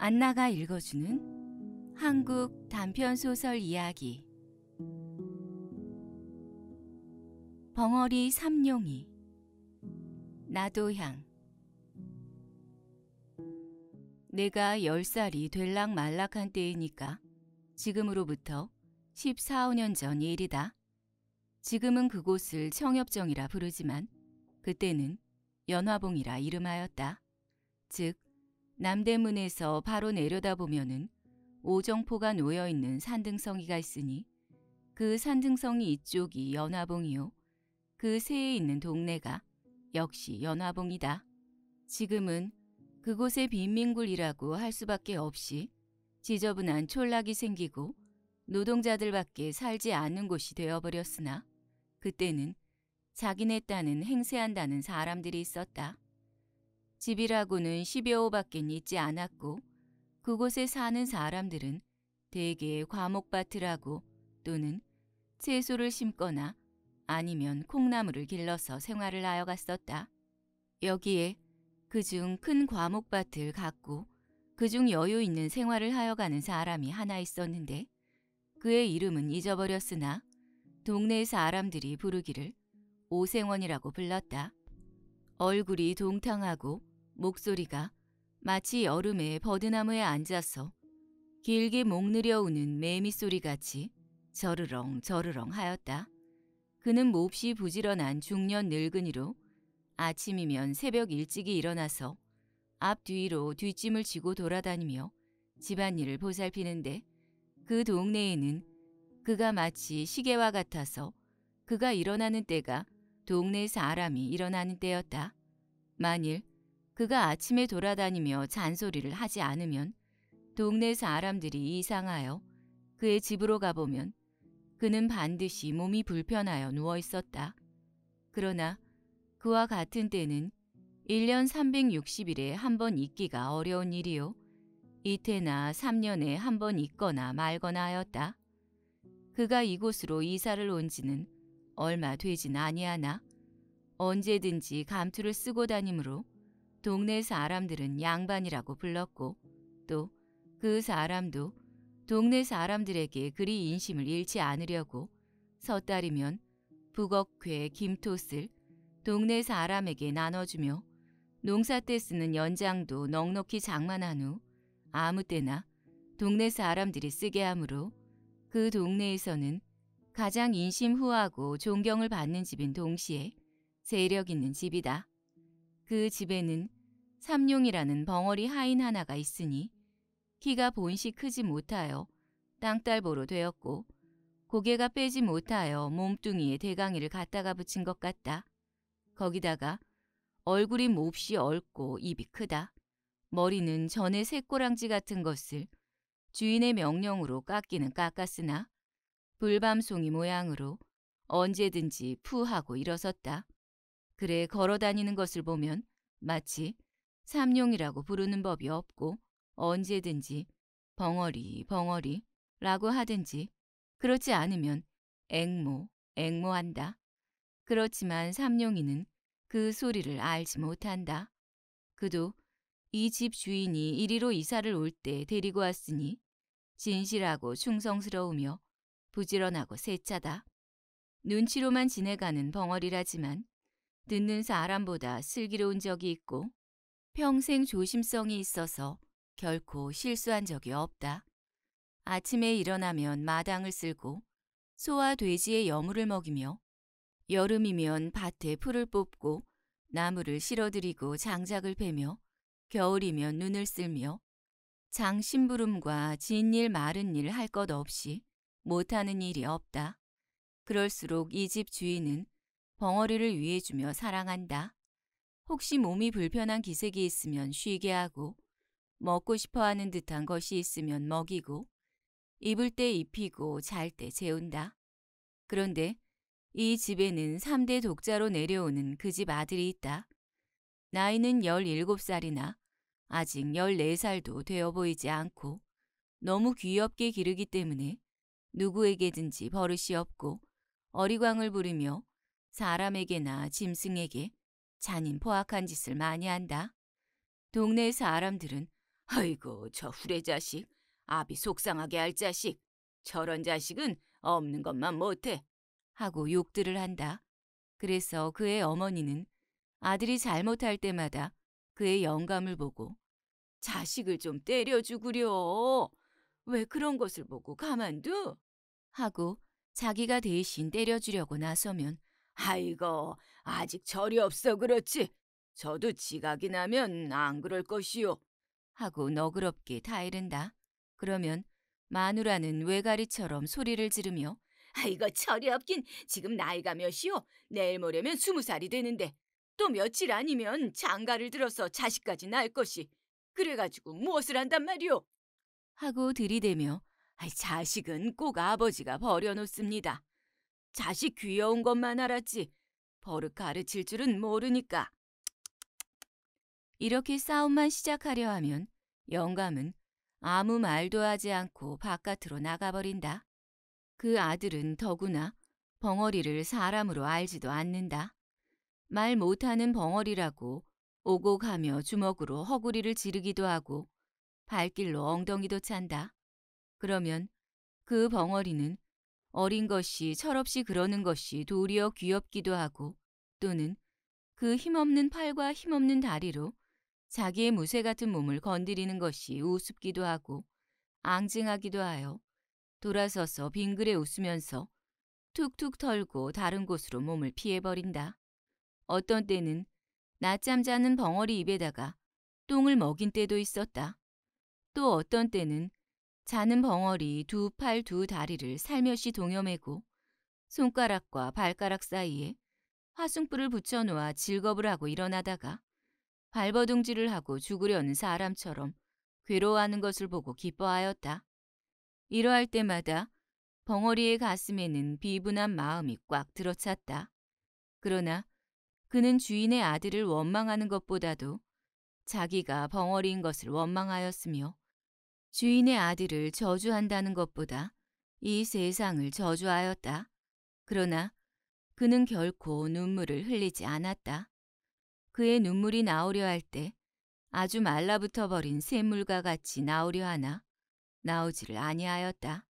안나가 읽어주는 한국 단편소설 이야기 벙어리 삼룡이 나도향 내가 10살이 될락 말락한 때이니까 지금으로부터 14, 5년 전 일이다. 지금은 그곳을 청엽정이라 부르지만 그때는 연화봉이라 이름하였다. 즉 남대문에서 바로 내려다보면은 오정포가 놓여있는 산등성이가 있으니 그 산등성이 이쪽이 연화봉이요. 그 새에 있는 동네가 역시 연화봉이다. 지금은 그곳에 빈민굴이라고 할 수밖에 없이 지저분한 촌락이 생기고 노동자들밖에 살지 않는 곳이 되어버렸으나 그때는 자기네 딴은 행세한다는 사람들이 있었다. 집이라고는 10여 호밖엔 있지 않았고 그곳에 사는 사람들은 대개 과목밭이라고 또는 채소를 심거나 아니면 콩나물을 길러서 생활을 하여 갔었다. 여기에 그 중 큰 과목밭을 갖고 그 중 여유 있는 생활을 하여 가는 사람이 하나 있었는데 그의 이름은 잊어버렸으나 동네 사람들이 부르기를 오생원이라고 불렀다. 얼굴이 동탕하고 목소리가 마치 여름에 버드나무에 앉아서 길게 목느려 우는 매미 소리같이 저르렁 저르렁 하였다. 그는 몹시 부지런한 중년 늙은이로 아침이면 새벽 일찍이 일어나서 앞뒤로 뒷짐을 지고 돌아다니며 집안일을 보살피는데 그 동네에는 그가 마치 시계와 같아서 그가 일어나는 때가 동네 사람이 일어나는 때였다. 만일 그가 아침에 돌아다니며 잔소리를 하지 않으면 동네 사람들이 이상하여 그의 집으로 가보면 그는 반드시 몸이 불편하여 누워 있었다. 그러나 그와 같은 때는 1년 360일에 한 번 있기가 어려운 일이요. 이태나 3년에 한 번 있거나 말거나 하였다. 그가 이곳으로 이사를 온 지는 얼마 되진 아니하나 언제든지 감투를 쓰고 다니므로 동네 사람들은 양반이라고 불렀고 또 그 사람도 동네 사람들에게 그리 인심을 잃지 않으려고 섣달이면 북어회김토슬 동네 사람에게 나눠주며 농사 때 쓰는 연장도 넉넉히 장만한 후 아무 때나 동네 사람들이 쓰게 하므로 그 동네에서는 가장 인심 후하고 존경을 받는 집인 동시에 세력 있는 집이다. 그 집에는 삼룡이라는 벙어리 하인 하나가 있으니 키가 본시 크지 못하여 땅딸보로 되었고 고개가 빼지 못하여 몸뚱이에 대강이를 갖다가 붙인 것 같다. 거기다가 얼굴이 몹시 얽고 입이 크다. 머리는 전에 새꼬랑지 같은 것을 주인의 명령으로 깎기는 깎았으나 불밤송이 모양으로 언제든지 푸하고 일어섰다. 그래 걸어 다니는 것을 보면 마치 삼룡이라고 부르는 법이 없고 언제든지 벙어리 벙어리 라고 하든지 그렇지 않으면 앵모 앵모한다. 그렇지만 삼룡이는 그 소리를 알지 못한다. 그도 이 집 주인이 이리로 이사를 올 때 데리고 왔으니 진실하고 충성스러우며 부지런하고 세차다. 눈치로만 지내가는 벙어리라지만 듣는 사람보다 슬기로운 적이 있고 평생 조심성이 있어서 결코 실수한 적이 없다. 아침에 일어나면 마당을 쓸고 소와 돼지의 여물을 먹이며 여름이면 밭에 풀을 뽑고 나무를 실어들이고 장작을 패며 겨울이면 눈을 쓸며 장심부름과 진일 마른 일 할 것 없이 못하는 일이 없다. 그럴수록 이 집 주인은 벙어리를 위해주며 사랑한다. 혹시 몸이 불편한 기색이 있으면 쉬게 하고 먹고 싶어하는 듯한 것이 있으면 먹이고 입을 때 입히고 잘 때 재운다. 그런데 이 집에는 3대 독자로 내려오는 그 집 아들이 있다. 나이는 17살이나 아직 14살도 되어 보이지 않고 너무 귀엽게 기르기 때문에 누구에게든지 버릇이 없고 어리광을 부리며 사람에게나 짐승에게 잔인 포악한 짓을 많이 한다. 동네 사람들은 아이고 저 후레 자식, 아비 속상하게 할 자식, 저런 자식은 없는 것만 못해 하고 욕들을 한다. 그래서 그의 어머니는 아들이 잘못할 때마다 그의 영감을 보고 자식을 좀 때려주구려. 왜 그런 것을 보고 가만두? 하고 자기가 대신 때려주려고 나서면 아이고, 아직 절이 없어 그렇지. 저도 지각이 나면 안 그럴 것이요. 하고 너그럽게 다이른다. 그러면 마누라는 외가리처럼 소리를 지르며 아이고 철이 없긴 지금 나이가 몇이요? 내일 모레면 스무 살이 되는데 또 며칠 아니면 장가를 들어서 자식까지 낳을 것이 그래가지고 무엇을 한단 말이오? 하고 들이대며 아이, 자식은 꼭 아버지가 버려놓습니다. 자식 귀여운 것만 알았지 버릇 가르칠 줄은 모르니까. 이렇게 싸움만 시작하려 하면 영감은 아무 말도 하지 않고 바깥으로 나가버린다. 그 아들은 더구나 벙어리를 사람으로 알지도 않는다. 말 못하는 벙어리라고 오고 가며 주먹으로 허구리를 지르기도 하고 발길로 엉덩이도 찬다. 그러면 그 벙어리는 어린 것이 철없이 그러는 것이 도리어 귀엽기도 하고 또는 그 힘없는 팔과 힘없는 다리로 자기의 무쇠 같은 몸을 건드리는 것이 우습기도 하고 앙증하기도 하여 돌아서서 빙그레 웃으면서 툭툭 털고 다른 곳으로 몸을 피해버린다. 어떤 때는 낮잠 자는 벙어리 입에다가 똥을 먹인 때도 있었다. 또 어떤 때는 자는 벙어리 두 팔 두 다리를 살며시 동여매고 손가락과 발가락 사이에 화숭불을 붙여놓아 질겁을 하고 일어나다가 발버둥질을 하고 죽으려는 사람처럼 괴로워하는 것을 보고 기뻐하였다. 이러할 때마다 벙어리의 가슴에는 비분한 마음이 꽉 들어찼다. 그러나 그는 주인의 아들을 원망하는 것보다도 자기가 벙어리인 것을 원망하였으며 주인의 아들을 저주한다는 것보다 이 세상을 저주하였다. 그러나 그는 결코 눈물을 흘리지 않았다. 그의 눈물이 나오려 할 때 아주 말라붙어 버린 샘물과 같이 나오려 하나 나오지를 아니하였다.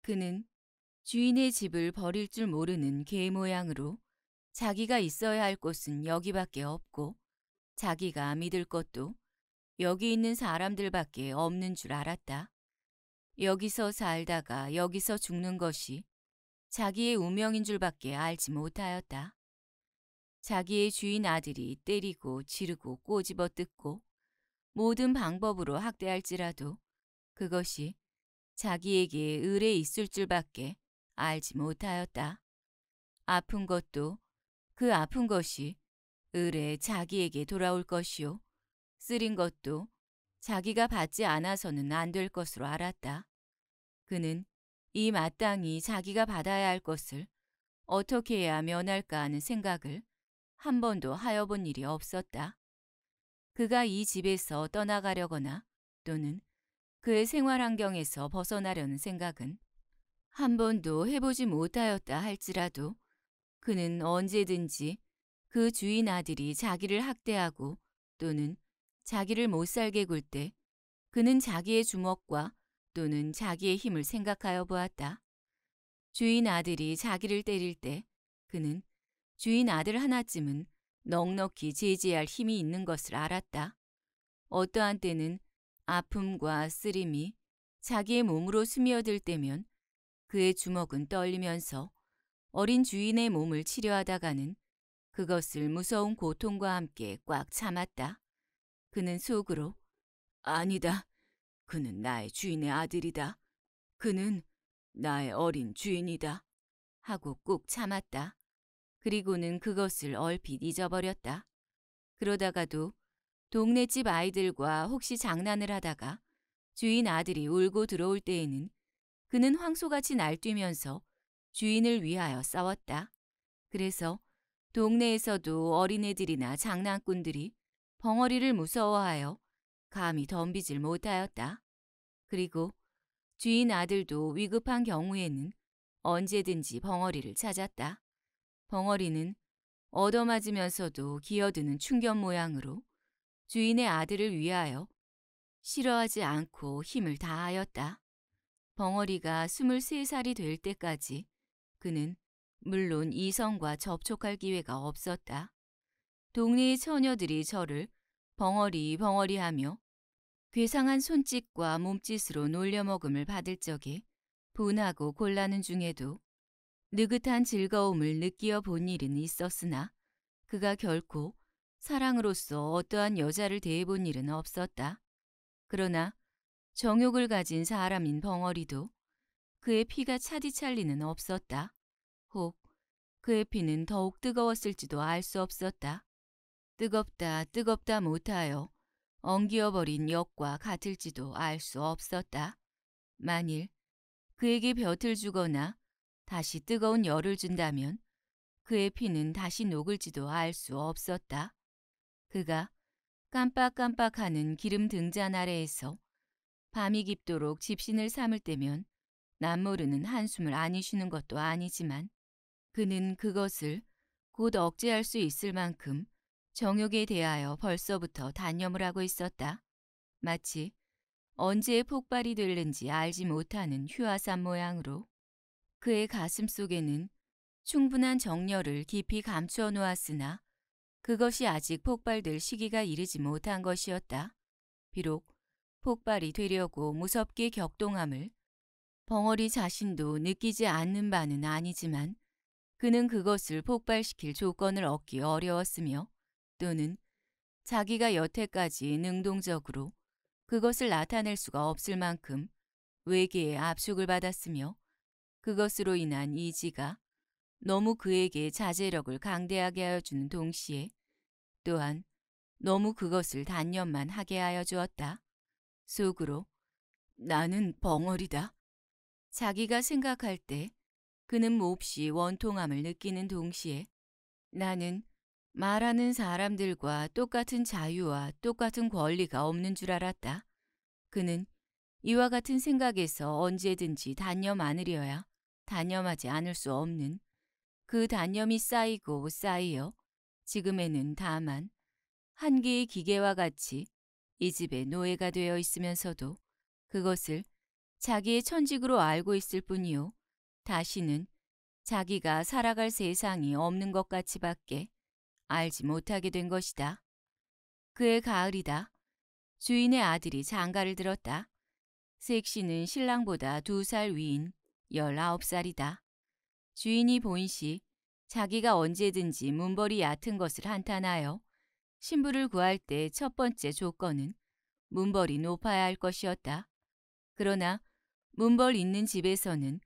그는 주인의 집을 버릴 줄 모르는 개 모양으로 자기가 있어야 할 곳은 여기밖에 없고 자기가 믿을 것도 여기 있는 사람들밖에 없는 줄 알았다. 여기서 살다가 여기서 죽는 것이 자기의 운명인 줄밖에 알지 못하였다. 자기의 주인 아들이 때리고 지르고 꼬집어 뜯고 모든 방법으로 학대할지라도 그것이 자기에게 의뢰 있을 줄밖에 알지 못하였다. 아픈 것도 그 아픈 것이 의뢰 자기에게 돌아올 것이요. 쓰린 것도 자기가 받지 않아서는 안 될 것으로 알았다. 그는 이 마땅히 자기가 받아야 할 것을 어떻게 해야 면할까 하는 생각을 한 번도 하여 본 일이 없었다. 그가 이 집에서 떠나가려거나 또는 그의 생활 환경에서 벗어나려는 생각은 한 번도 해보지 못하였다 할지라도 그는 언제든지 그 주인 아들이 자기를 학대하고 또는 자기를 못 살게 굴 때 그는 자기의 주먹과 또는 자기의 힘을 생각하여 보았다. 주인 아들이 자기를 때릴 때 그는 주인 아들 하나쯤은 넉넉히 제지할 힘이 있는 것을 알았다. 어떠한 때는 아픔과 쓰림이 자기의 몸으로 스며들 때면 그의 주먹은 떨리면서 어린 주인의 몸을 치료하다가는 그것을 무서운 고통과 함께 꽉 참았다. 그는 속으로 아니다. 그는 나의 주인의 아들이다. 그는 나의 어린 주인이다. 하고 꾹 참았다. 그리고는 그것을 얼핏 잊어버렸다. 그러다가도 동네 집 아이들과 혹시 장난을 하다가 주인 아들이 울고 들어올 때에는 그는 황소같이 날뛰면서 주인을 위하여 싸웠다. 그래서 동네에서도 어린애들이나 장난꾼들이 벙어리를 무서워하여 감히 덤비질 못하였다. 그리고 주인 아들도 위급한 경우에는 언제든지 벙어리를 찾았다. 벙어리는 얻어맞으면서도 기어드는 충견 모양으로 주인의 아들을 위하여 싫어하지 않고 힘을 다하였다. 벙어리가 23살이 될 때까지 그는 물론 이성과 접촉할 기회가 없었다. 동네 의 처녀들이 저를 벙어리 벙어리 하며 괴상한 손짓과 몸짓으로 놀려먹음을 받을 적에 분하고 곤란은 중에도 느긋한 즐거움을 느끼어 본 일은 있었으나 그가 결코 사랑으로서 어떠한 여자를 대해 본 일은 없었다. 그러나 정욕을 가진 사람인 벙어리도 그의 피가 차디 찰리는 없었다. 혹 그의 피는 더욱 뜨거웠을지도 알 수 없었다. 뜨겁다 뜨겁다 못하여 엉기어버린 역과 같을지도 알 수 없었다. 만일 그에게 볕을 주거나 다시 뜨거운 열을 준다면 그의 피는 다시 녹을지도 알 수 없었다. 그가 깜빡깜빡하는 기름 등잔 아래에서 밤이 깊도록 집신을 삼을 때면 남모르는 한숨을 안 쉬는 것도 아니지만 그는 그것을 곧 억제할 수 있을 만큼 정욕에 대하여 벌써부터 단념을 하고 있었다. 마치 언제 폭발이 될는지 알지 못하는 휴화산 모양으로 그의 가슴 속에는 충분한 정열을 깊이 감추어 놓았으나 그것이 아직 폭발될 시기가 이르지 못한 것이었다. 비록 폭발이 되려고 무섭게 격동함을 벙어리 자신도 느끼지 않는 바는 아니지만 그는 그것을 폭발시킬 조건을 얻기 어려웠으며 또는 자기가 여태까지 능동적으로 그것을 나타낼 수가 없을 만큼 외계의 압축을 받았으며 그것으로 인한 이지가 너무 그에게 자제력을 강대하게 하여 주는 동시에 또한 너무 그것을 단념만 하게 하여 주었다. 속으로 나는 벙어리다. 자기가 생각할 때 그는 몹시 원통함을 느끼는 동시에 나는 말하는 사람들과 똑같은 자유와 똑같은 권리가 없는 줄 알았다. 그는 이와 같은 생각에서 언제든지 단념 안으려야 단념하지 않을 수 없는 그 단념이 쌓이고 쌓이어 지금에는 다만 한 개의 기계와 같이 이집에 노예가 되어 있으면서도 그것을 자기의 천직으로 알고 있을 뿐이요 다시는 자기가 살아갈 세상이 없는 것 같이 밖에 알지 못하게 된 것이다. 그의 가을이다. 주인의 아들이 장가를 들었다. 색시는 신랑보다 두 살 위인 19살이다. 주인이 보인 시 자기가 언제든지 문벌이 얕은 것을 한탄하여 신부를 구할 때 첫 번째 조건은 문벌이 높아야 할 것이었다. 그러나 문벌 있는 집에서는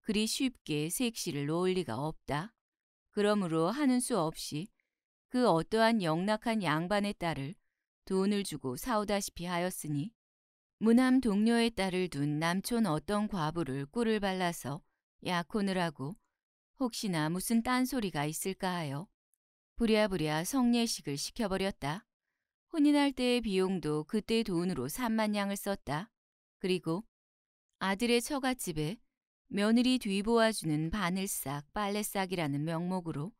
그리 쉽게 색시를 놓을 리가 없다. 그러므로 하는 수 없이 그 어떠한 영락한 양반의 딸을 돈을 주고 사오다시피 하였으니 무남 동료의 딸을 둔 남촌 어떤 과부를 꿀을 발라서 약혼을 하고 혹시나 무슨 딴소리가 있을까 하여 부랴부랴 성례식을 시켜버렸다. 혼인할 때의 비용도 그때 돈으로 3만 냥을 썼다. 그리고 아들의 처갓집에 며느리 뒤보아주는 바늘싹 빨래싹이라는 명목으로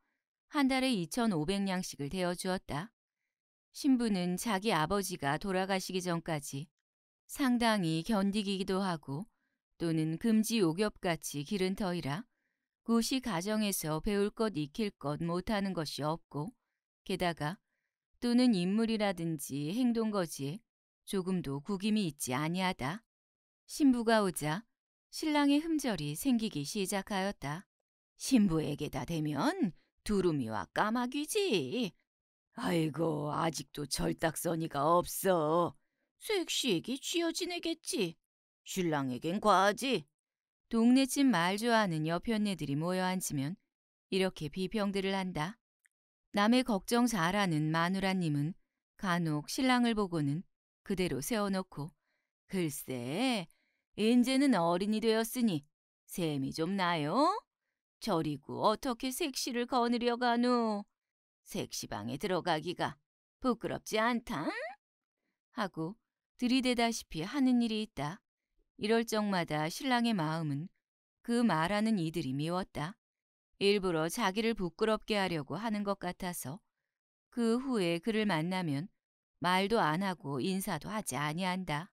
한 달에 2,500냥씩을 대어주었다. 신부는 자기 아버지가 돌아가시기 전까지 상당히 견디기도 기 하고 또는 금지 옥엽같이 기른 터이라 구시 가정에서 배울 것 익힐 것 못하는 것이 없고 게다가 또는 인물이라든지 행동 거지에 조금도 구김이 있지 아니하다. 신부가 오자 신랑의 흠절이 생기기 시작하였다. 신부에게다 대면 두루미와 까마귀지. 아이고, 아직도 절딱서니가 없어. 섹시에게 쥐어 지내겠지. 신랑에겐 과하지. 동네 집 말 좋아하는 여편네들이 모여 앉으면 이렇게 비평들을 한다. 남의 걱정 잘하는 마누라님은 간혹 신랑을 보고는 그대로 세워놓고 글쎄, 인제는 어린이 되었으니 셈이 좀 나요? 저리고 어떻게 색시를 거느려 가누? 색시방에 들어가기가 부끄럽지 않다? 하고 들이대다시피 하는 일이 있다. 이럴 적마다 신랑의 마음은 그 말하는 이들이 미웠다. 일부러 자기를 부끄럽게 하려고 하는 것 같아서 그 후에 그를 만나면 말도 안 하고 인사도 하지 아니한다.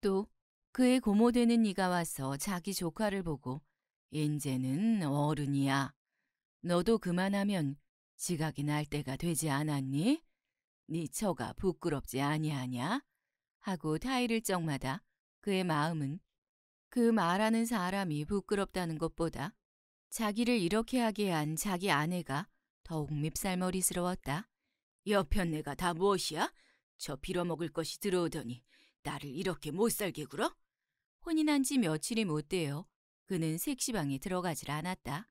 또 그의 고모되는 이가 와서 자기 조카를 보고 인제는 어른이야. 너도 그만하면 지각이 날 때가 되지 않았니? 네 처가 부끄럽지 아니하냐? 하고 타이를 적마다 그의 마음은 그 말하는 사람이 부끄럽다는 것보다 자기를 이렇게 하게 한 자기 아내가 더욱 밉살머리스러웠다. 여편네가 다 무엇이야? 저 빌어먹을 것이 들어오더니 나를 이렇게 못살게 굴어? 혼인한 지 며칠이 못 돼요. 그는 색시방에 들어가질 않았다.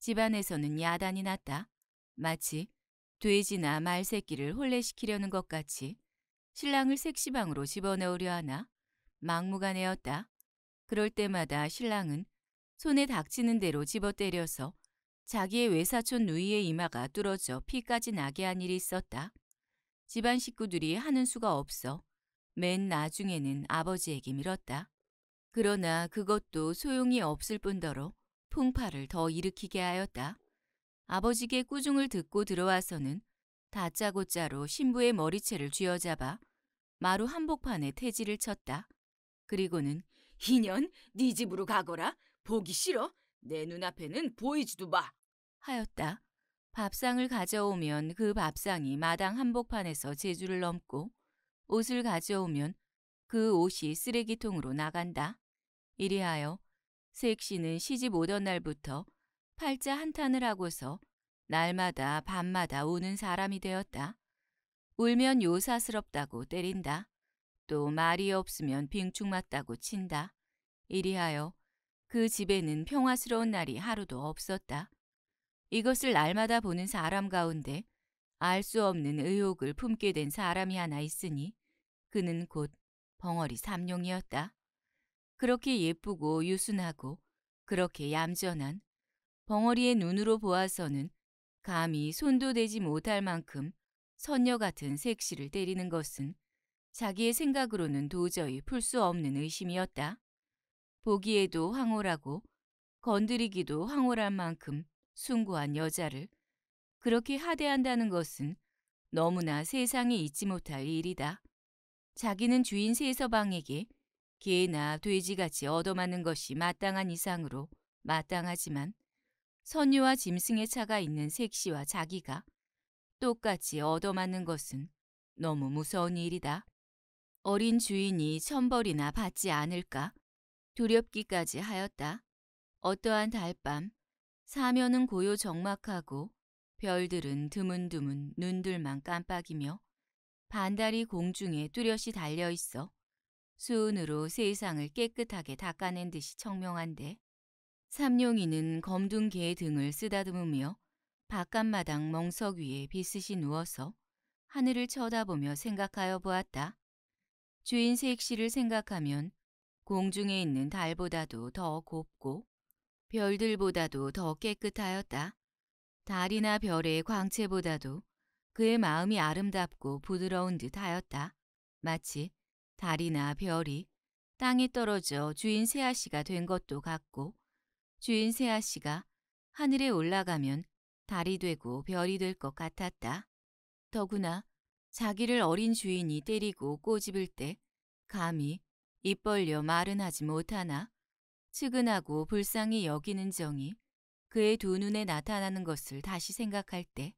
집안에서는 야단이 났다. 마치 돼지나 말 새끼를 혼례시키려는 것 같이 신랑을 색시방으로 집어넣으려 하나 막무가내였다. 그럴 때마다 신랑은 손에 닥치는 대로 집어 때려서 자기의 외사촌 누이의 이마가 뚫어져 피까지 나게 한 일이 있었다. 집안 식구들이 하는 수가 없어 맨 나중에는 아버지에게 밀었다. 그러나 그것도 소용이 없을 뿐더러 풍파를 더 일으키게 하였다. 아버지께 꾸중을 듣고 들어와서는 다짜고짜로 신부의 머리채를 쥐어잡아 마루 한복판에 태지를 쳤다. 그리고는 이년 네 집으로 가거라. 보기 싫어. 내 눈앞에는 보이지도 마. 하였다. 밥상을 가져오면 그 밥상이 마당 한복판에서 제주를 넘고 옷을 가져오면 그 옷이 쓰레기통으로 나간다. 이리하여 색시는 시집 오던 날부터 팔자 한탄을 하고서 날마다 밤마다 우는 사람이 되었다. 울면 요사스럽다고 때린다. 또 말이 없으면 빙충 맞다고 친다. 이리하여 그 집에는 평화스러운 날이 하루도 없었다. 이것을 날마다 보는 사람 가운데 알 수 없는 의혹을 품게 된 사람이 하나 있으니 그는 곧 벙어리 삼룡이었다. 그렇게 예쁘고 유순하고 그렇게 얌전한 벙어리의 눈으로 보아서는 감히 손도 대지 못할 만큼 선녀 같은 색시를 때리는 것은 자기의 생각으로는 도저히 풀 수 없는 의심이었다. 보기에도 황홀하고 건드리기도 황홀한 만큼 순고한 여자를 그렇게 하대한다는 것은 너무나 세상에 잊지 못할 일이다. 자기는 주인 세서방에게 개나 돼지같이 얻어맞는 것이 마땅한 이상으로 마땅하지만 선유와 짐승의 차가 있는 색시와 자기가 똑같이 얻어맞는 것은 너무 무서운 일이다. 어린 주인이 천벌이나 받지 않을까 두렵기까지 하였다. 어떠한 달밤 사면은 고요 적막하고 별들은 드문드문 눈들만 깜빡이며 반달이 공중에 뚜렷이 달려 있어 수은으로 세상을 깨끗하게 닦아낸 듯이 청명한데 삼룡이는 검둥 개의 등을 쓰다듬으며 바깥마당 멍석 위에 비스시 누워서 하늘을 쳐다보며 생각하여 보았다. 주인 색시를 생각하면 공중에 있는 달보다도 더 곱고 별들보다도 더 깨끗하였다. 달이나 별의 광채보다도 그의 마음이 아름답고 부드러운 듯하였다. 마치 달이나 별이 땅에 떨어져 주인 세아씨가 된 것도 같고 주인 세아씨가 하늘에 올라가면 달이 되고 별이 될 것 같았다. 더구나 자기를 어린 주인이 때리고 꼬집을 때 감히 입 벌려 말은 하지 못하나 측은하고 불쌍히 여기는 정이 그의 두 눈에 나타나는 것을 다시 생각할 때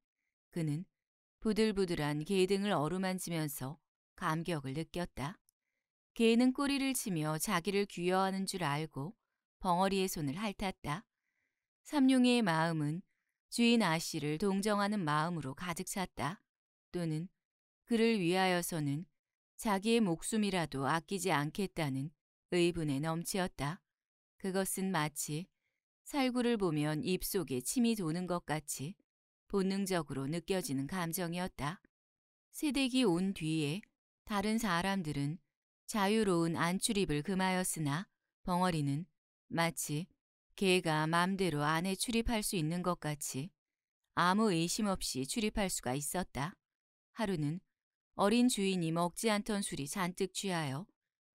그는 부들부들한 개등을 어루만지면서 감격을 느꼈다. 개는 꼬리를 치며 자기를 귀여워하는 줄 알고 벙어리의 손을 핥았다. 삼룡의 마음은 주인 아씨를 동정하는 마음으로 가득 찼다. 또는 그를 위하여서는 자기의 목숨이라도 아끼지 않겠다는 의분에 넘치었다. 그것은 마치 살구를 보면 입속에 침이 도는 것 같이 본능적으로 느껴지는 감정이었다. 세댁이 온 뒤에 다른 사람들은 자유로운 안출입을 금하였으나 벙어리는 마치 개가 맘대로 안에 출입할 수 있는 것 같이 아무 의심 없이 출입할 수가 있었다. 하루는 어린 주인이 먹지 않던 술이 잔뜩 취하여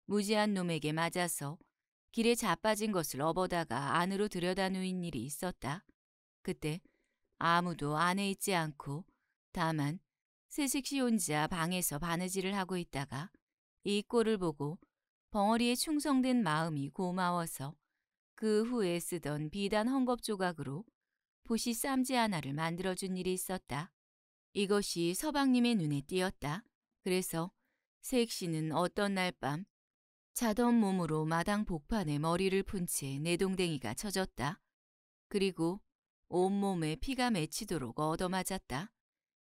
무지한 놈에게 맞아서 길에 자빠진 것을 업어다가 안으로 들여다 놓인 일이 있었다. 그때 아무도 안에 있지 않고 다만 세식시 혼자 방에서 바느질을 하고 있다가 이 꼴을 보고 벙어리의 충성된 마음이 고마워서 그 후에 쓰던 비단 헝겊 조각으로 보시 쌈지 하나를 만들어준 일이 있었다. 이것이 서방님의 눈에 띄었다. 그래서 색씨는 어떤 날 밤 자던 몸으로 마당 복판에 머리를 푼 채 내동댕이가 쳐졌다. 그리고 온몸에 피가 맺히도록 얻어맞았다.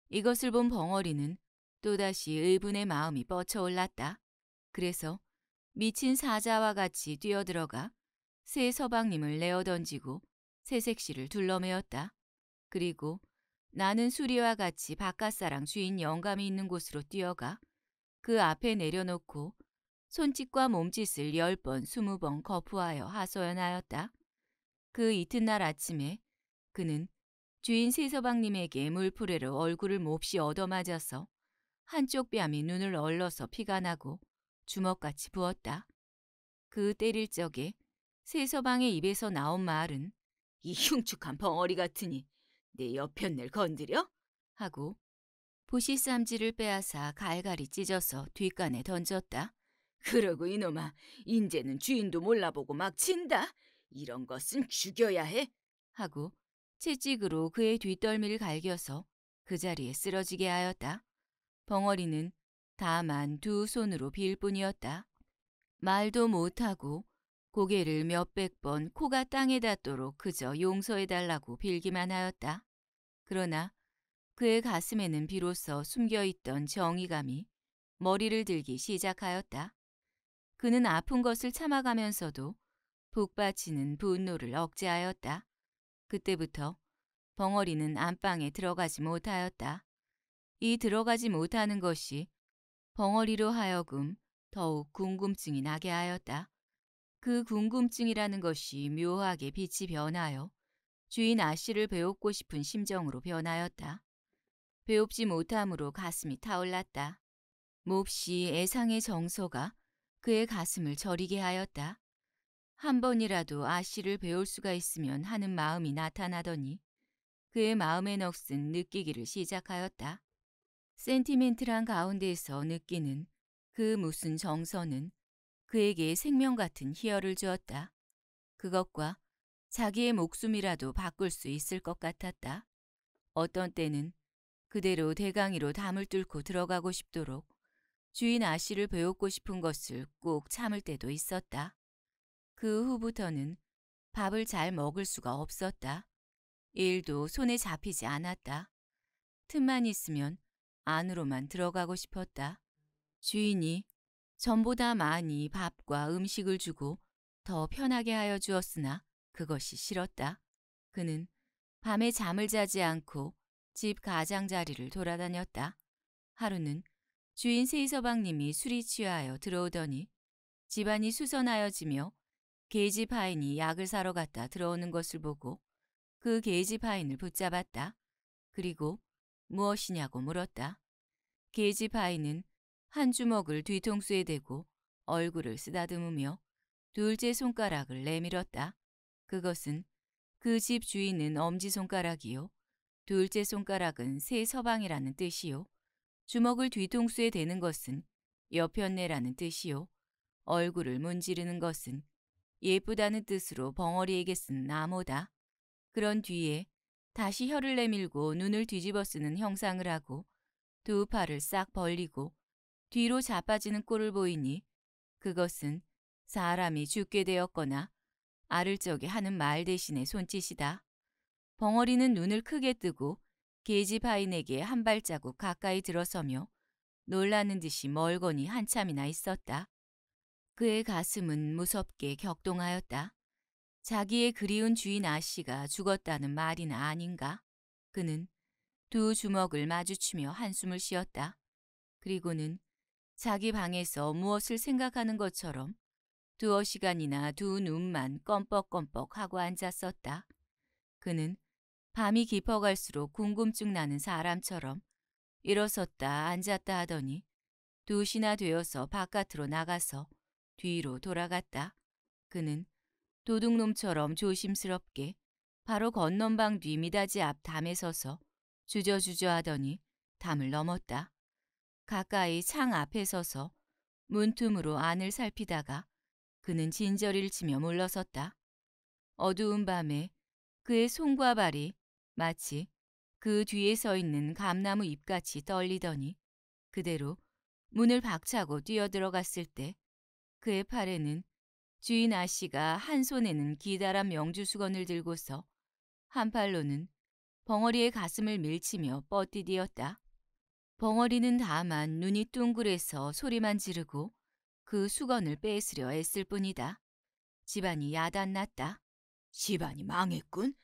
이것을 본 벙어리는 또다시 의분의 마음이 뻗쳐올랐다. 그래서 미친 사자와 같이 뛰어들어가 새 서방님을 내어던지고 새색시를 둘러매었다. 그리고 나는 수리와 같이 바깥사랑 주인 영감이 있는 곳으로 뛰어가 그 앞에 내려놓고 손짓과 몸짓을 10번, 20번 거푸하여 하소연하였다. 그 이튿날 아침에 그는 주인 세서방님에게 물풀에로 얼굴을 몹시 얻어맞아서 한쪽 뺨이 눈을 얼러서 피가 나고 주먹같이 부었다. 그 때릴 적에 세서방의 입에서 나온 말은 이 흉측한 벙어리 같으니 내 옆편을 건드려? 하고 부시 쌈지를 빼앗아 갈갈이 찢어서 뒷간에 던졌다. 그러고 이놈아, 인제는 주인도 몰라보고 막 친다. 이런 것은 죽여야 해. 하고 채찍으로 그의 뒷덜미를 갈겨서 그 자리에 쓰러지게 하였다. 벙어리는 다만 두 손으로 빌 뿐이었다. 말도 못하고 고개를 몇 백 번 코가 땅에 닿도록 그저 용서해달라고 빌기만 하였다. 그러나 그의 가슴에는 비로소 숨겨있던 정의감이 머리를 들기 시작하였다. 그는 아픈 것을 참아가면서도 북받치는 분노를 억제하였다. 그때부터 벙어리는 안방에 들어가지 못하였다. 이 들어가지 못하는 것이 벙어리로 하여금 더욱 궁금증이 나게 하였다. 그 궁금증이라는 것이 묘하게 빛이 변하여 주인 아씨를 배웁고 싶은 심정으로 변하였다. 배웁지 못함으로 가슴이 타올랐다. 몹시 애상의 정서가 그의 가슴을 저리게 하였다. 한 번이라도 아씨를 배울 수가 있으면 하는 마음이 나타나더니 그의 마음의 넋은 느끼기를 시작하였다. 센티멘트란 가운데에서 느끼는 그 무슨 정서는 그에게 생명 같은 희열을 주었다. 그것과 자기의 목숨이라도 바꿀 수 있을 것 같았다. 어떤 때는 그대로 대강이로 담을 뚫고 들어가고 싶도록 주인 아씨를 배우고 싶은 것을 꼭 참을 때도 있었다. 그 후부터는 밥을 잘 먹을 수가 없었다. 일도 손에 잡히지 않았다. 틈만 있으면 안으로만 들어가고 싶었다. 주인이 전보다 많이 밥과 음식을 주고 더 편하게 하여 주었으나 그것이 싫었다. 그는 밤에 잠을 자지 않고 집 가장자리를 돌아다녔다. 하루는 주인 세이서방님이 술이 취하여 들어오더니 집안이 수선하여지며 계지 파인이 약을 사러 갔다 들어오는 것을 보고 그 계지 파인을 붙잡았다. 그리고 무엇이냐고 물었다. 게지 바이는 한 주먹을 뒤통수에 대고 얼굴을 쓰다듬으며 둘째 손가락을 내밀었다. 그것은 그 집 주인은 엄지손가락이요. 둘째 손가락은 새 서방이라는 뜻이요. 주먹을 뒤통수에 대는 것은 여편네라는 뜻이요. 얼굴을 문지르는 것은 예쁘다는 뜻으로 벙어리에게 쓴 나무다. 그런 뒤에 다시 혀를 내밀고 눈을 뒤집어 쓰는 형상을 하고 두 팔을 싹 벌리고 뒤로 자빠지는 꼴을 보이니 그것은 사람이 죽게 되었거나 알을 적에 하는 말 대신에 손짓이다. 벙어리는 눈을 크게 뜨고 계집하인에게 한 발자국 가까이 들어서며 놀라는 듯이 멀거니 한참이나 있었다. 그의 가슴은 무섭게 격동하였다. 자기의 그리운 주인 아씨가 죽었다는 말이나 아닌가? 그는 두 주먹을 마주치며 한숨을 쉬었다. 그리고는 자기 방에서 무엇을 생각하는 것처럼 두어 시간이나 두 눈만 껌뻑껌뻑 하고 앉았었다. 그는 밤이 깊어갈수록 궁금증 나는 사람처럼 일어섰다 앉았다 하더니 두시나 되어서 바깥으로 나가서 뒤로 돌아갔다. 그는 도둑놈처럼 조심스럽게 바로 건넌방 뒤미다지 앞 담에 서서 주저주저 하더니 담을 넘었다. 가까이 창 앞에 서서 문틈으로 안을 살피다가 그는 진저리를 치며 물러섰다. 어두운 밤에 그의 손과 발이 마치 그 뒤에 서 있는 감나무 잎같이 떨리더니 그대로 문을 박차고 뛰어들어갔을 때 그의 팔에는 주인 아씨가 한 손에는 기다란 명주 수건을 들고서 한 팔로는 벙어리의 가슴을 밀치며 뻗디디었다. 벙어리는 다만 눈이 둥그래서 소리만 지르고 그 수건을 뺏으려 애쓸 뿐이다. 집안이 야단났다. 집안이 망했군.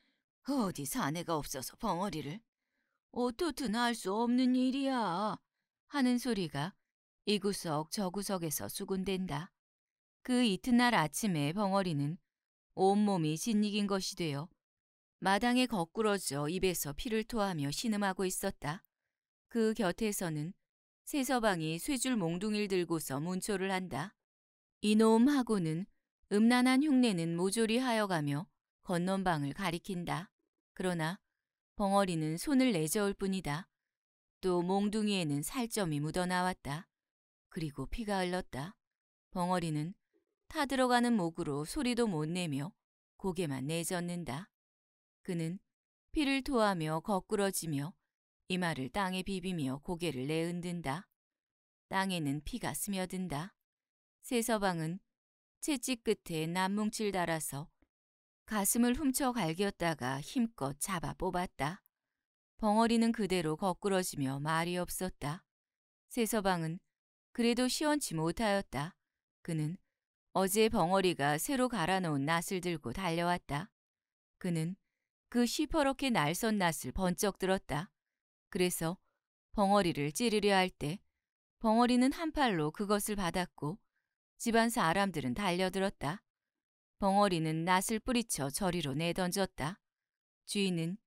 어디 사내가 없어서 벙어리를. 어떻든 할수 없는 일이야. 하는 소리가 이구석 저구석에서 수군댄다. 그 이튿날 아침에 벙어리는 온몸이 진익인 것이 되어 마당에 거꾸러져 입에서 피를 토하며 신음하고 있었다. 그 곁에서는 세서방이 쇠줄 몽둥이를 들고서 문초를 한다. 이놈 하고는 음란한 흉내는 모조리 하여가며 건넌방을 가리킨다. 그러나 벙어리는 손을 내저을 뿐이다. 또 몽둥이에는 살점이 묻어나왔다. 그리고 피가 흘렀다. 벙어리는 타들어가는 목으로 소리도 못 내며 고개만 내젓는다. 그는 피를 토하며 거꾸러지며 이마를 땅에 비비며 고개를 내흔든다. 땅에는 피가 스며든다. 세서방은 채찍 끝에 난뭉칠 달아서 가슴을 훔쳐 갈겼다가 힘껏 잡아 뽑았다. 벙어리는 그대로 거꾸러지며 말이 없었다. 세서방은 그래도 시원치 못하였다. 그는 어제 벙어리가 새로 갈아놓은 낫을 들고 달려왔다. 그는 그 시퍼렇게 날선 낫을 번쩍 들었다. 그래서 벙어리를 찌르려 할 때 벙어리는 한 팔로 그것을 받았고 집안 사람들은 달려들었다. 벙어리는 낫을 뿌리쳐 저리로 내던졌다. 주인은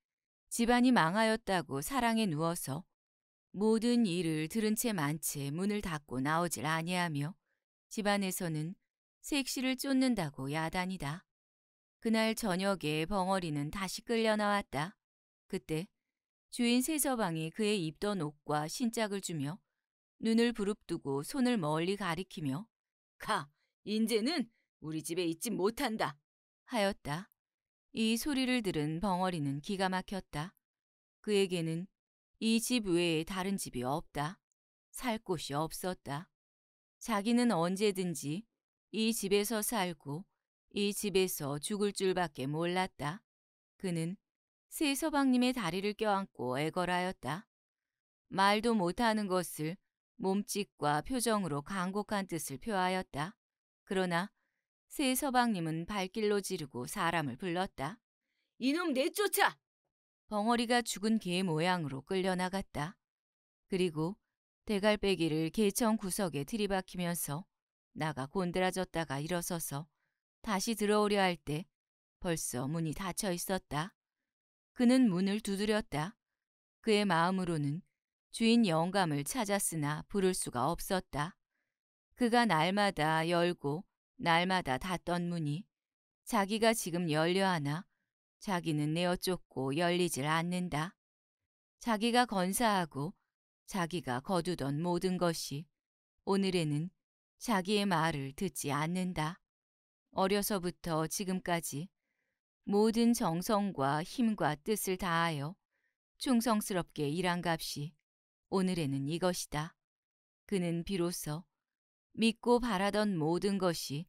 집안이 망하였다고 사랑에 누워서 모든 일을 들은 채 만 채 문을 닫고 나오질 아니하며 집안에서는 색시를 쫓는다고 야단이다. 그날 저녁에 벙어리는 다시 끌려 나왔다. 그때 주인 세서방이 그의 입던 옷과 신짝을 주며 눈을 부릅뜨고 손을 멀리 가리키며 가! 인제는 우리 집에 있지 못한다! 하였다. 이 소리를 들은 벙어리는 기가 막혔다. 그에게는 이 집 외에 다른 집이 없다. 살 곳이 없었다. 자기는 언제든지 이 집에서 살고 이 집에서 죽을 줄밖에 몰랐다. 그는 세 서방님의 다리를 껴안고 애걸하였다. 말도 못하는 것을 몸짓과 표정으로 간곡한 뜻을 표하였다. 그러나 세 서방님은 발길로 지르고 사람을 불렀다. 이놈 내쫓아! 벙어리가 죽은 개 모양으로 끌려나갔다. 그리고 대갈빼기를 개천 구석에 들이박히면서 나가 곤드라졌다가 일어서서 다시 들어오려 할 때 벌써 문이 닫혀 있었다. 그는 문을 두드렸다. 그의 마음으로는 주인 영감을 찾았으나 부를 수가 없었다. 그가 날마다 열고 날마다 닫던 문이 자기가 지금 열려 하나 자기는 내어 쫓고 열리질 않는다. 자기가 건사하고 자기가 거두던 모든 것이 오늘에는 자기의 말을 듣지 않는다. 어려서부터 지금까지 모든 정성과 힘과 뜻을 다하여 충성스럽게 일한 값이 오늘에는 이것이다. 그는 비로소 믿고 바라던 모든 것이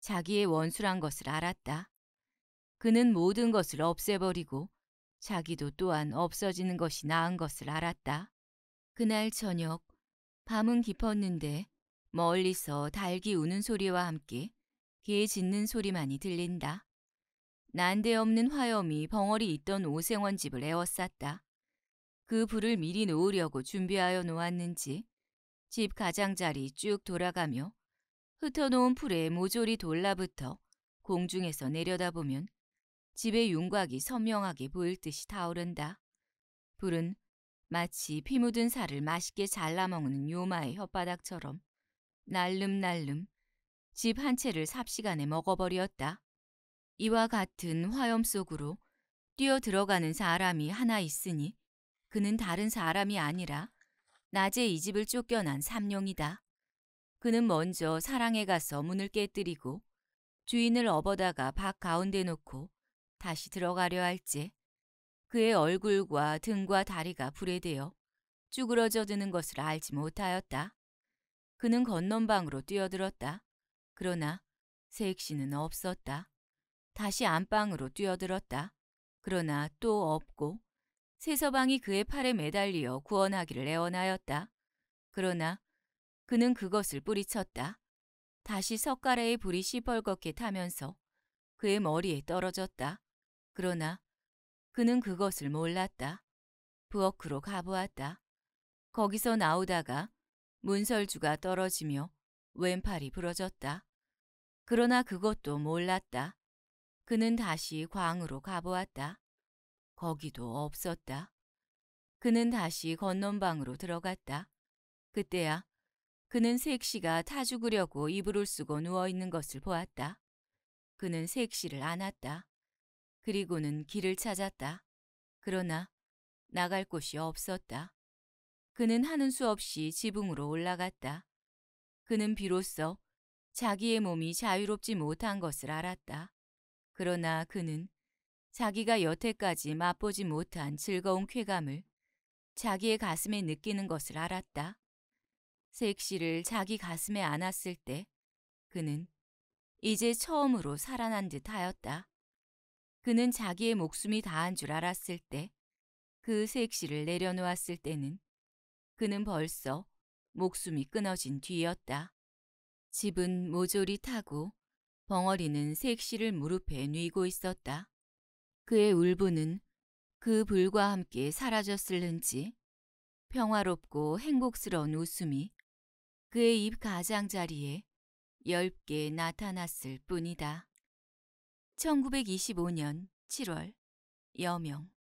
자기의 원수란 것을 알았다. 그는 모든 것을 없애버리고 자기도 또한 없어지는 것이 나은 것을 알았다. 그날 저녁 밤은 깊었는데 멀리서 닭이 우는 소리와 함께 개 짖는 소리만이 들린다. 난데없는 화염이 벙어리 있던 오생원 집을 에워쌌다. 그 불을 미리 놓으려고 준비하여 놓았는지 집 가장자리 쭉 돌아가며 흩어놓은 풀에 모조리 돌라붙어 공중에서 내려다보면 집의 윤곽이 선명하게 보일 듯이 타오른다. 불은 마치 피 묻은 살을 맛있게 잘라먹는 요마의 혓바닥처럼 날름날름 집 한 채를 삽시간에 먹어버렸다. 이와 같은 화염 속으로 뛰어 들어가는 사람이 하나 있으니 그는 다른 사람이 아니라 낮에 이 집을 쫓겨난 삼룡이다. 그는 먼저 사랑에 가서 문을 깨뜨리고 주인을 업어다가 밖 가운데 놓고 다시 들어가려 할지 그의 얼굴과 등과 다리가 불에 대어 쭈그러져 드는 것을 알지 못하였다. 그는 건넌방으로 뛰어들었다. 그러나 세익씨는 없었다. 다시 안방으로 뛰어들었다. 그러나 또 없고 세서방이 그의 팔에 매달리어 구원하기를 애원하였다. 그러나 그는 그것을 뿌리쳤다. 다시 석가래의 불이 시뻘겋게 타면서 그의 머리에 떨어졌다. 그러나 그는 그것을 몰랐다. 부엌으로 가보았다. 거기서 나오다가 문설주가 떨어지며 왼팔이 부러졌다. 그러나 그것도 몰랐다. 그는 다시 광으로 가보았다. 거기도 없었다. 그는 다시 건넌방으로 들어갔다. 그때야 그는 색시가 타죽으려고 이불을 쓰고 누워있는 것을 보았다. 그는 색시를 안았다. 그리고는 길을 찾았다. 그러나 나갈 곳이 없었다. 그는 하는 수 없이 지붕으로 올라갔다. 그는 비로소 자기의 몸이 자유롭지 못한 것을 알았다. 그러나 그는 자기가 여태까지 맛보지 못한 즐거운 쾌감을 자기의 가슴에 느끼는 것을 알았다. 색시를 자기 가슴에 안았을 때 그는 이제 처음으로 살아난 듯 하였다. 그는 자기의 목숨이 다한 줄 알았을 때 그 색시를 내려놓았을 때는 그는 벌써 목숨이 끊어진 뒤였다. 집은 모조리 타고 벙어리는 색시를 무릎에 뉘고 있었다. 그의 울분은 그 불과 함께 사라졌을는지 평화롭고 행복스러운 웃음이 그의 입 가장자리에 엷게 나타났을 뿐이다. 1925년 7월 여명